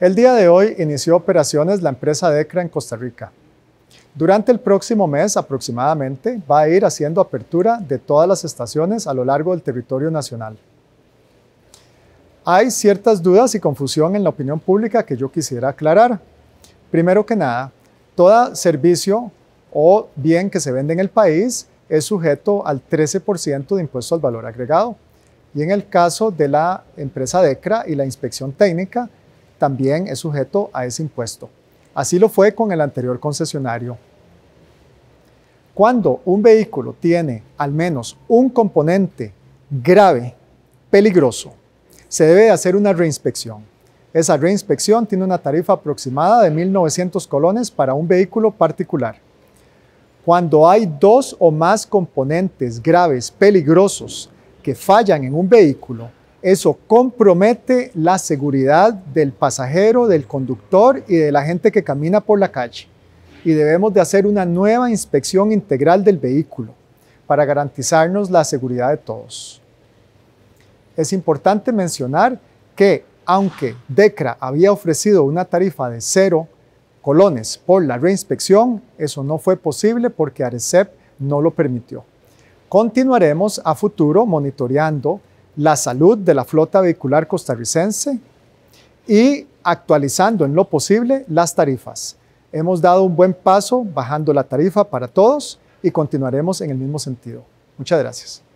El día de hoy inició operaciones la empresa DECRA en Costa Rica. Durante el próximo mes aproximadamente va a ir haciendo apertura de todas las estaciones a lo largo del territorio nacional. Hay ciertas dudas y confusión en la opinión pública que yo quisiera aclarar. Primero que nada, todo servicio o bien que se vende en el país es sujeto al 13% de impuesto al valor agregado. Y en el caso de la empresa DECRA y la inspección técnica, también es sujeto a ese impuesto. Así lo fue con el anterior concesionario. Cuando un vehículo tiene al menos un componente grave, peligroso, se debe hacer una reinspección. Esa reinspección tiene una tarifa aproximada de 1.900 colones para un vehículo particular. Cuando hay dos o más componentes graves, peligrosos, que fallan en un vehículo, eso compromete la seguridad del pasajero, del conductor y de la gente que camina por la calle. Y debemos de hacer una nueva inspección integral del vehículo para garantizarnos la seguridad de todos. Es importante mencionar que, aunque DECRA había ofrecido una tarifa de cero colones por la reinspección, eso no fue posible porque ARECEP no lo permitió. Continuaremos a futuro monitoreando la salud de la flota vehicular costarricense y actualizando en lo posible las tarifas. Hemos dado un buen paso bajando la tarifa para todos y continuaremos en el mismo sentido. Muchas gracias.